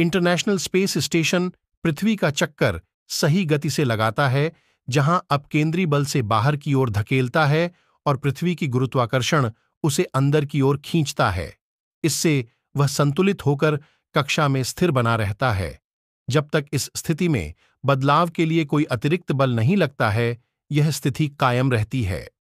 international space station पृथ्वी का चक्कर सही गति से लगाता है जहां अब केंद्रीय बल से बाहर की ओर धकेलता है और पृथ्वी की गुरुत्वाकर्षण उसे अंदर की ओर खींचता है इससे वह संतुलित होकर कक्षा में स्थिर बना रहता है जब तक इस स्थिति में बदलाव के लिए कोई अतिरिक्त बल नहीं लगता है यह स्थिति कायम रहती है